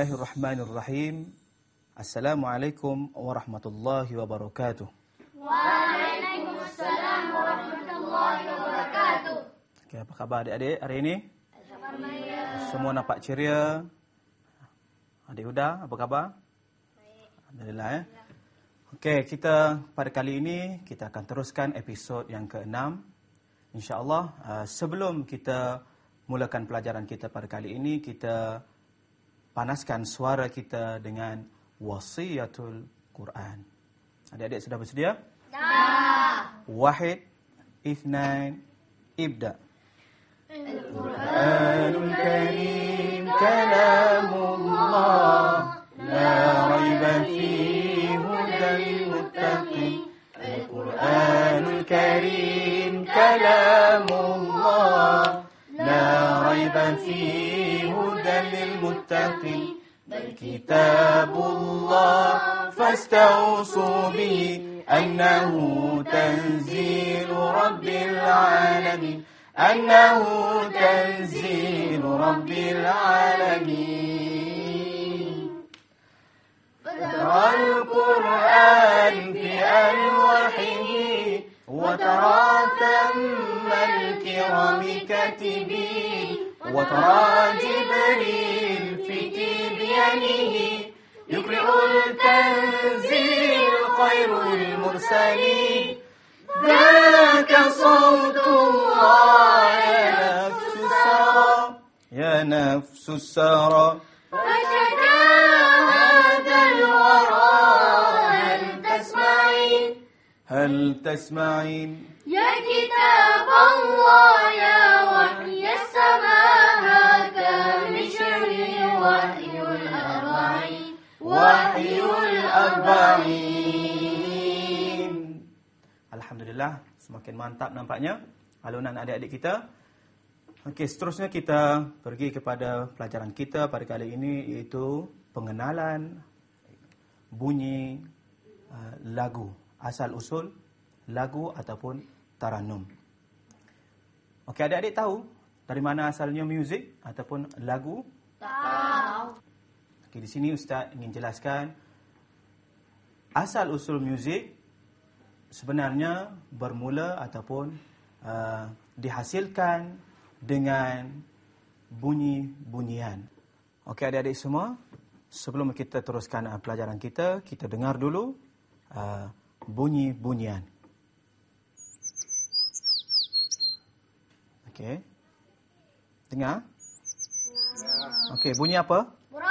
Bismillahirrahmanirrahim. Assalamualaikum warahmatullahi wabarakatuh. Waalaikumsalam warahmatullahi wabarakatuh. Okay, apa khabar adik-adik hari ini? Alhamdulillah. Semua nampak ceria. Adik Huda, apa khabar? Baik. Alhamdulillah. Eh? Okey, kita pada kali ini kita akan teruskan episod yang ke-6. Insya-Allah, uh, sebelum kita mulakan pelajaran kita pada kali ini, kita panaskan suara kita dengan wasiatul Quran. Adik-adik sudah bersedia? Ya. Wahid, Ithnain, Ibda. القرآن الكريم كلام الله لا ريب فيه هدى المتقي القرآن الكريم كلام الله لا ريب فيه للمتقين بل كتاب الله فاستوصوا به أنه تنزيل رب العالمين أنه تنزيل رب العالمين فترى القرآن في ألوحه وترى ثم الكرام كاتبين وترى جبريل في تبيانه يقرئ التنزيل خير المرسلين ذاك صوت الله يا نفس السرى يا نفس السرى فشكا هذا الورى هل تسمعين هل تسمعين يا كتاب الله يا وحي السماها كمشعر وحي الأربعين وحي الأربعين الحمد لله semakin mantap nampaknya alunan adik-adik kita Okey, seterusnya kita pergi kepada pelajaran kita pada kali ini iaitu pengenalan bunyi uh, lagu, asal usul lagu ataupun taranum. Okey, adik-adik tahu dari mana asalnya muzik ataupun lagu? Tak. Okay di sini Ustaz ingin jelaskan asal-usul muzik sebenarnya bermula ataupun uh, dihasilkan dengan bunyi-bunyian. Okey, adik-adik semua, sebelum kita teruskan uh, pelajaran kita, kita dengar dulu uh, bunyi-bunyian. Okey. Dengar? Dengar. Okey, bunyi apa? Burung.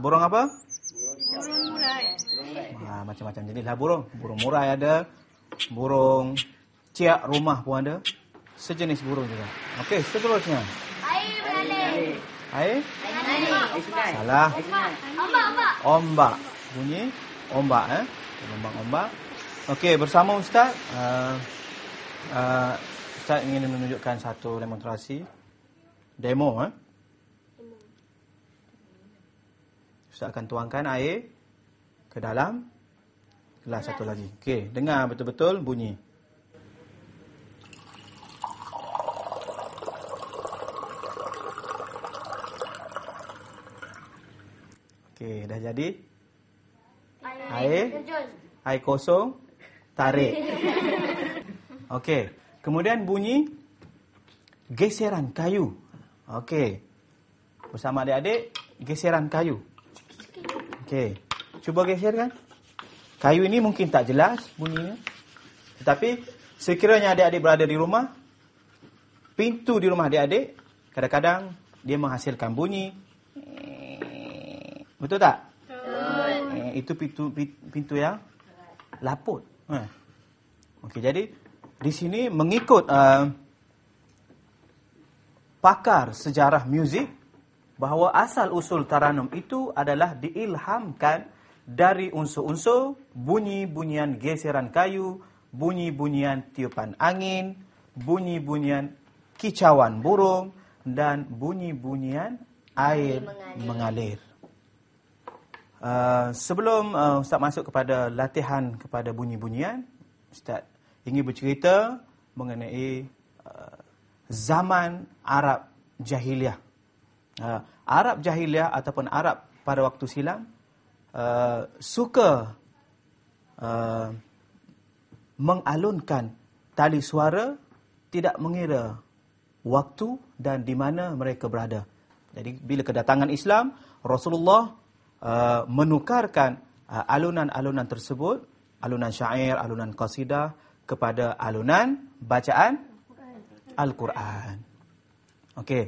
Burung apa? Burung murai. Burung murai. Ha, macam-macam jenis lah burung. Burung murai ada. Burung ciak rumah pun ada. Sejenis burung juga. Okey, seterusnya. Air berlalu. Air? Air berlalu. Salah. Ombak. Ombak. Ombak. Bunyi? Ombak, eh? Ombak-ombak. Okey, bersama Ustaz. Uh, uh, Ustaz ingin menunjukkan satu demonstrasi demo eh ustaz akan tuangkan air ke dalam gelas satu lagi Okay, dengar betul-betul bunyi Okay, dah jadi air air kosong tarik Okay, kemudian bunyi geseran kayu Okey. Bersama adik-adik, geseran kayu. Okey. Cuba geserkan. Kayu ini mungkin tak jelas bunyinya. Tetapi sekiranya adik-adik berada di rumah, pintu di rumah adik-adik kadang-kadang dia menghasilkan bunyi. Betul tak? Betul. Eh, itu pintu pintu yang laput. Eh. Okey, jadi di sini mengikut uh, pakar sejarah muzik bahawa asal usul taranum itu adalah diilhamkan dari unsur-unsur bunyi-bunyian geseran kayu, bunyi-bunyian tiupan angin, bunyi-bunyian kicauan burung dan bunyi-bunyian air mengalir. mengalir. Uh, sebelum uh, Ustaz masuk kepada latihan kepada bunyi-bunyian, Ustaz ingin bercerita mengenai uh, zaman Arab Jahiliyah. Uh, Arab Jahiliyah ataupun Arab pada waktu silam uh, suka uh, mengalunkan tali suara tidak mengira waktu dan di mana mereka berada. Jadi bila kedatangan Islam, Rasulullah uh, menukarkan uh, alunan-alunan tersebut, alunan syair, alunan qasidah kepada alunan bacaan Al-Quran. Okey.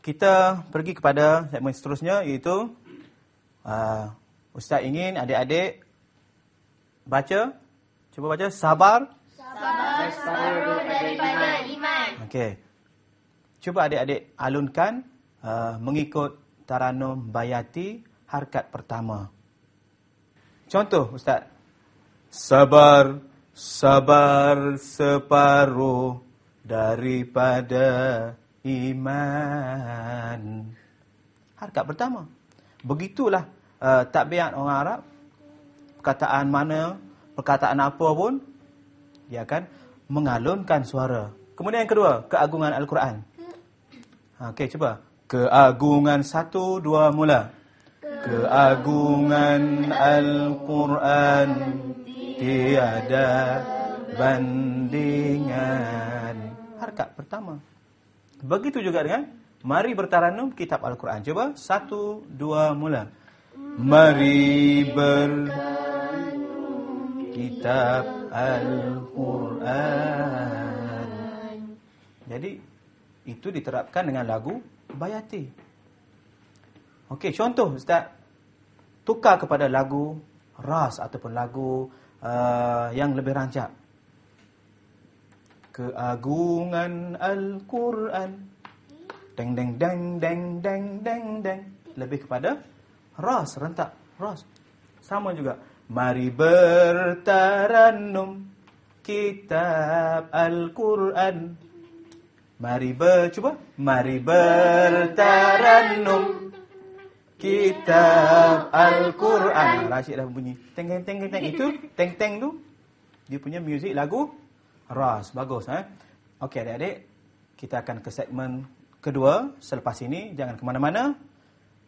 Kita pergi kepada segmen seterusnya iaitu uh, Ustaz ingin adik-adik baca. Cuba baca. Sabar. Sabar separuh daripada iman. Okey. Cuba adik-adik alunkan uh, mengikut Taranum Bayati harkat pertama. Contoh Ustaz. Sabar, sabar separuh daripada iman. Harkat pertama. Begitulah uh, tabiat orang Arab. Perkataan mana, perkataan apa pun, dia akan mengalunkan suara. Kemudian yang kedua, keagungan Al-Quran. Okey, cuba. Keagungan satu, dua, mula. Keagungan Al-Quran tiada bandingan rakaat pertama. Begitu juga dengan mari bertaranum kitab al-Quran. Cuba satu, dua, mula. Mari bertaranum kitab al-Quran. Jadi itu diterapkan dengan lagu bayati. Okey, contoh ustaz tukar kepada lagu ras ataupun lagu uh, yang lebih rancak keagungan Al-Quran. Deng deng deng deng deng deng deng. Lebih kepada ras rentak ras. Sama juga. Mari bertarannum kitab Al-Quran. Mari ber, cuba. Mari bertarannum kitab Al-Quran. Rasik dah bunyi. Teng teng teng teng itu. Teng teng tu. Dia punya muzik lagu Ras, bagus. Eh? Okey adik-adik, kita akan ke segmen kedua selepas ini. Jangan ke mana-mana.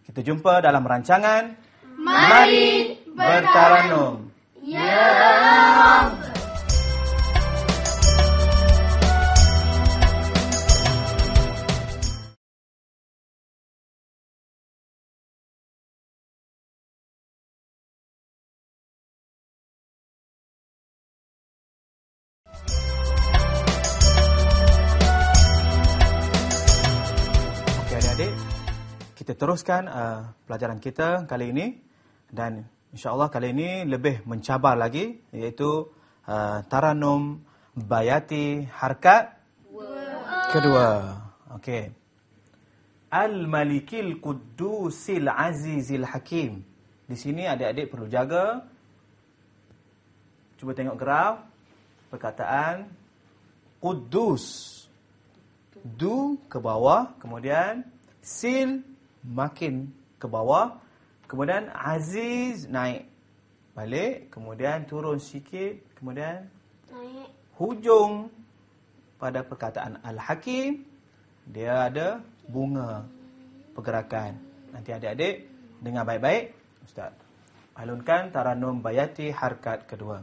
Kita jumpa dalam rancangan Mari Bertaranum. Ya, Allah. kita teruskan uh, pelajaran kita kali ini dan insyaallah kali ini lebih mencabar lagi iaitu uh, taranum bayati harkat kedua okay al malikil quddusil azizil hakim di sini adik-adik perlu jaga cuba tengok graf perkataan quddus du ke bawah kemudian sil makin ke bawah. Kemudian Aziz naik balik. Kemudian turun sikit. Kemudian naik. hujung pada perkataan Al-Hakim. Dia ada bunga pergerakan. Nanti adik-adik dengar baik-baik. Ustaz. Alunkan Taranum Bayati Harkat kedua.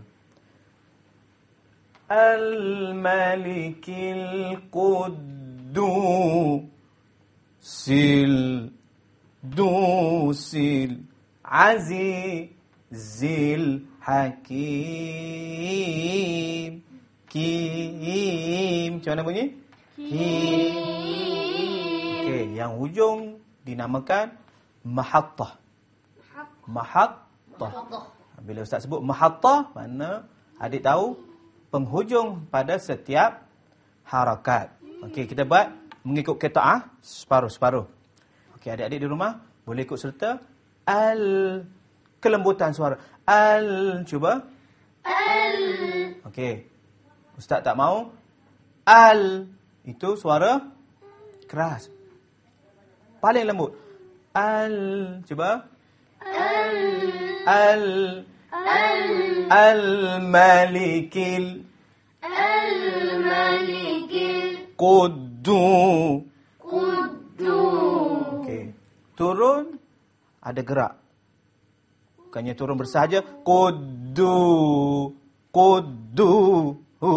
Al-Malikil Qudusil Sil دوسل عزيز Hakim, Kim. macam mana bunyi كيم okey yang hujung dinamakan mahattah mahattah bila ustaz sebut mahattah mana adik tahu penghujung pada setiap harakat okey kita buat mengikut kitaah separuh-separuh Okey, adik-adik di rumah boleh ikut serta al kelembutan suara. Al cuba. Al. Okey. Ustaz tak mau. Al itu suara keras. Paling lembut. Al cuba. Al. Al. Al. Al Malikil. Al Malikil. Qudduu. Qudduu turun ada gerak. Bukannya turun bersaja. Kudu. Kudu. Hu.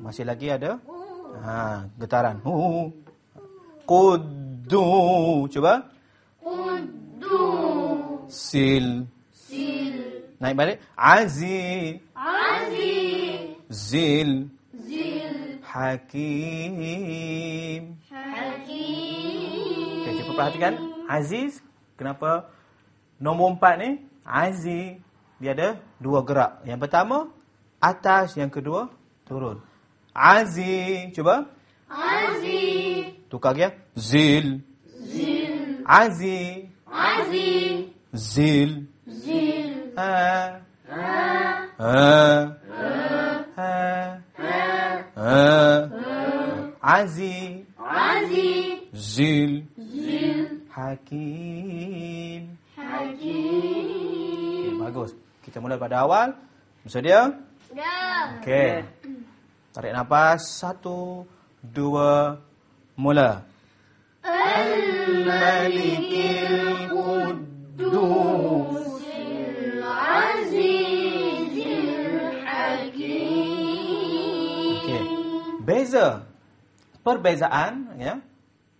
Masih lagi ada. Ha, getaran. Hu. Kudu. Cuba. Kudu. Sil. Sil. Naik balik. Azi. Azi. Zil. Zil. Hakim perhatikan Aziz kenapa nombor empat ni Aziz dia ada dua gerak yang pertama atas yang kedua turun Aziz cuba Aziz tukar dia ya. Zil Zil Aziz Aziz Zil Zil ha ha ha ha ha, ha. ha. ha. Aziz Hakim. Hakim. Okay, eh, bagus. Kita mula pada awal. Bersedia? Ya. Okey. Ya. Tarik nafas. Satu, dua, mula. Al-Malikil Kudusil Azizil Hakim. Okey. Beza. Perbezaan. Ya. Yeah.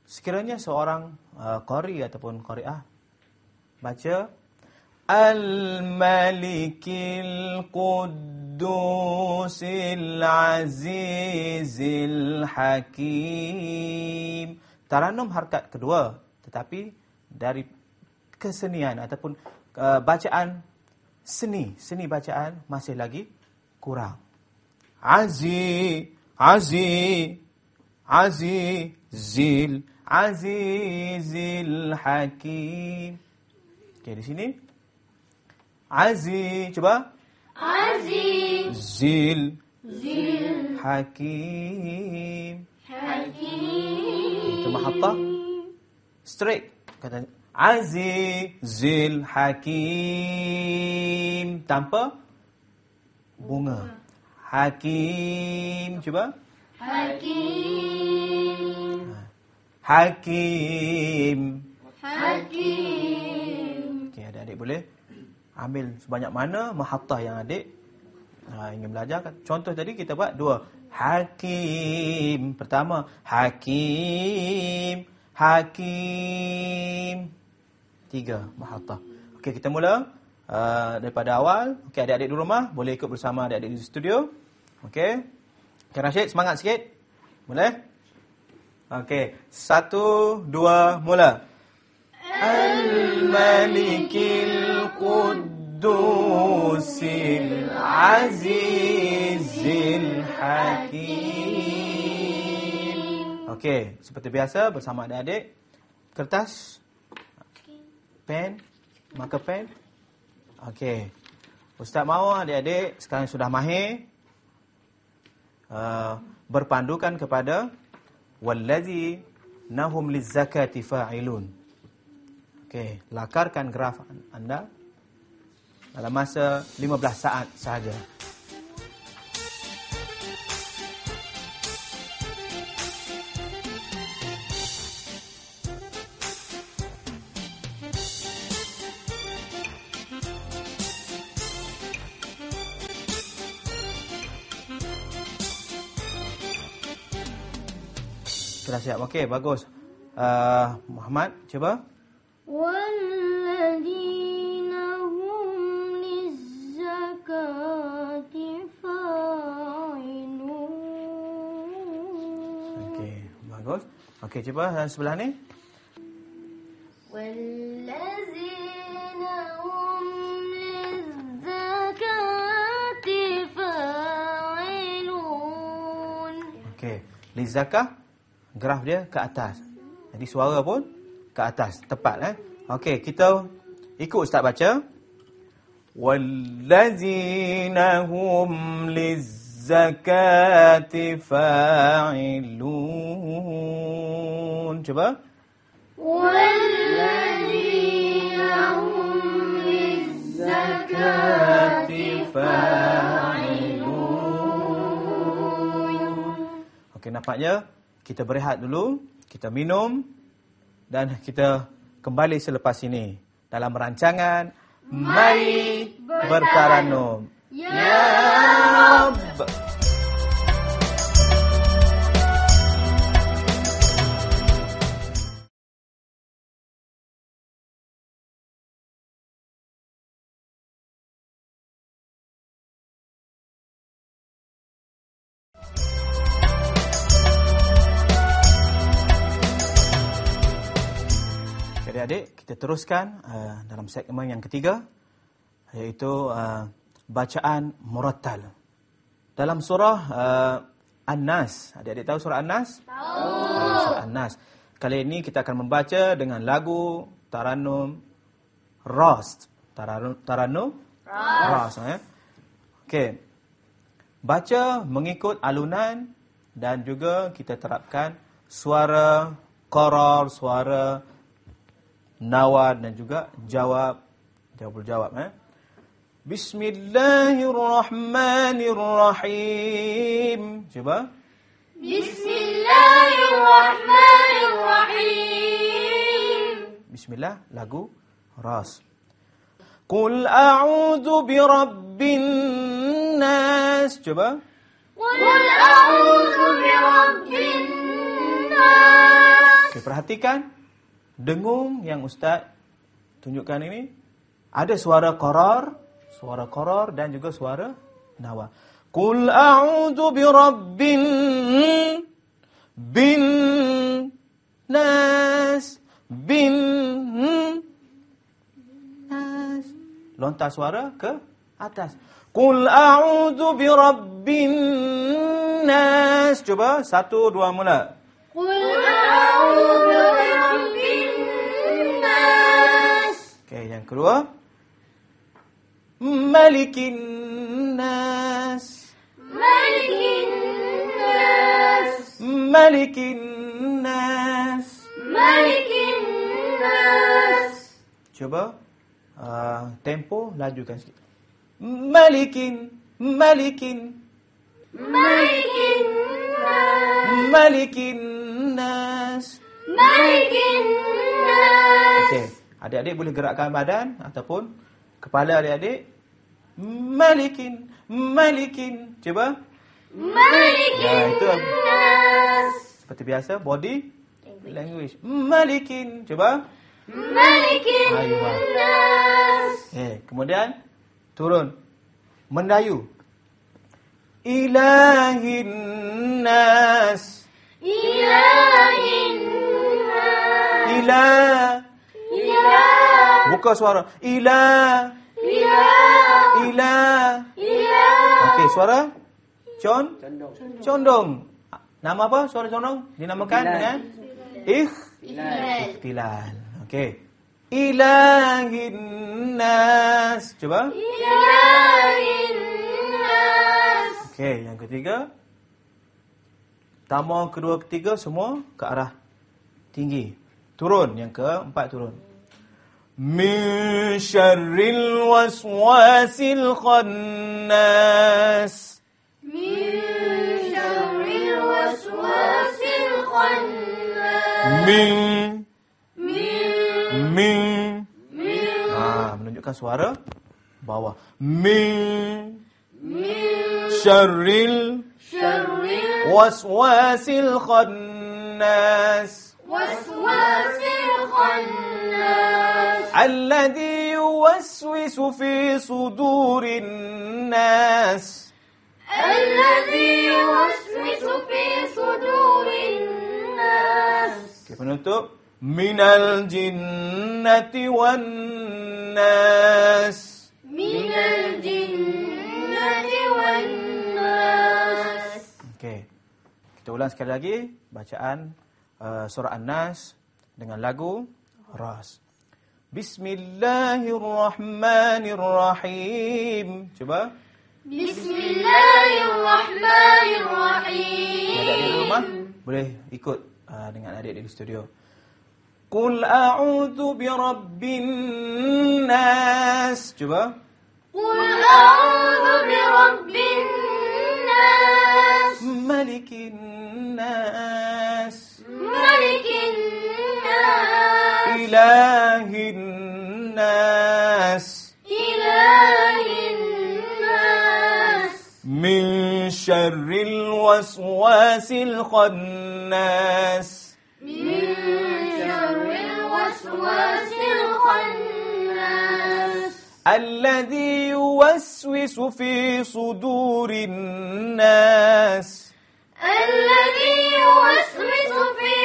Sekiranya seorang uh, qari ataupun qariah baca Al-Malikil Quddusil Azizil Hakim. Tarannum harakat kedua tetapi dari kesenian ataupun uh, bacaan seni, seni bacaan masih lagi kurang. Aziz, Aziz, Azizil Aziz, azizil hakim. Okey, di sini. Aziz, cuba. Aziz. Zil. Zil. Hakim. Hakim. Itu mahatta. Straight. Kata Aziz Zil Hakim tanpa bunga. Hakim cuba. Hakim. Ha, Hakim. Hakim. Okey, ada adik boleh ambil sebanyak mana mahattah yang adik ha, ingin belajar. Contoh tadi kita buat dua. Hakim. Pertama, Hakim. Hakim. Tiga, mahattah. Okey, kita mula uh, daripada awal. Okey, adik-adik di rumah boleh ikut bersama adik-adik di studio. Okey. okay Rashid, semangat sikit. Boleh? Boleh. Okey, satu, dua, mula. Al-Malikil Quddusil Azizil Hakim. Okey, seperti biasa bersama adik-adik. Kertas. Pen. Marker pen. Okey. Ustaz mahu adik-adik sekarang sudah mahir. Uh, berpandukan kepada walladhi nahum lizakati fa'ilun. Okey, lakarkan graf anda dalam masa 15 saat sahaja. siap. Okey, bagus. Uh, Muhammad, cuba. Okey, bagus. Okey, cuba yang sebelah ni. Okey, lizaka graf dia ke atas. Jadi suara pun ke atas, tepat eh. Okey, kita ikut ustaz baca. Wallazina hum lizakati fa'ilun. Cuba. Wallazina hum lizakati fa'ilun. Okey, nampaknya kita berehat dulu, kita minum dan kita kembali selepas ini dalam rancangan Mari Bertaranum. Ya. Yeah. kita teruskan uh, eh, dalam segmen yang ketiga iaitu uh, bacaan murattal. Dalam surah uh, An-Nas, adik-adik tahu surah An-Nas? Tahu. surah An-Nas. Kali ini kita akan membaca dengan lagu Taranum rost, Taranum Taranum Ras. Ras eh? Okey. Baca mengikut alunan dan juga kita terapkan suara koral, suara nawan dan juga jawab jawab jawab eh Bismillahirrahmanirrahim cuba Bismillahirrahmanirrahim Bismillah lagu ras Qul a'udzu bi rabbin nas cuba Qul a'udzu bi rabbin nas okay, perhatikan Dengung yang ustaz tunjukkan ini ada suara qarar, suara qarar dan juga suara nawa. Qul a'udzu bi rabbin bin nas bin nas. Lontar suara ke atas. Qul a'udzu bi rabbin nas. Cuba satu dua mula. Qul Kedua Malikin Nas Malikin Nas Malikin Nas Malikin Nas Cuba uh, Tempo lajukan sikit Malikin Malikin Malikin Nas Malikin Nas Malikin Nas Okay Adik-adik boleh gerakkan badan ataupun kepala adik-adik. Malikin, malikin. Cuba. Malikin. Ha, itu. Seperti biasa, body language. Malikin. Cuba. Malikin. Ha, okay. Eh, kemudian, turun. Mendayu. Ilahin nas. Ilahin nas. Ilahin Buka suara. Ila. Ila. Ila. Ila. Okey, suara? Con? Condong. Condong. Nama apa suara condong? Dinamakan Ilan. dengan? Eh? Ikh. Ikhtilal. Okey. Ilahin nas. Cuba. Ilahin nas. Okey, yang ketiga. Tamu kedua ketiga semua ke arah tinggi. Turun yang keempat turun. من شر الوسواس الخناس من من من من آه، من من من من شر الوسواس الخناس وسواس الخناس الذي يوسوس في صدور الناس الذي يوسوس في صدور الناس كيف ننطق من الجنة والناس من الجنة والناس okay. Kita ulang sekali lagi bacaan uh, surah An-Nas dengan lagu Ras. بسم الله الرحمن الرحيم شبا بسم الله الرحمن الرحيم boleh ikut ah, dengan adik di studio قل أعوذ برب الناس شبا قل أعوذ برب الناس ملك الناس ملك إله الناس إله الناس من شر الوسواس الخناس من شر الوسواس الخناس الذي يوسوس في صدور الناس الذي يوسوس في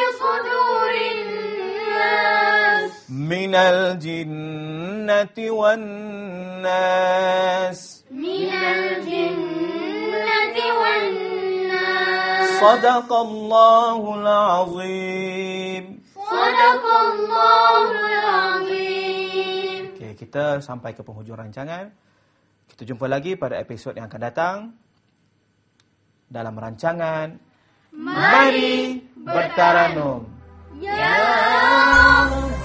من الجنة والناس من الجنة والناس صدق الله العظيم صدق الله العظيم okay, kita sampai ke penghujung rancangan kita jumpa lagi pada episod yang akan datang dalam rancangan Mari, Mari Bertaranum. Bertaranum. Ya.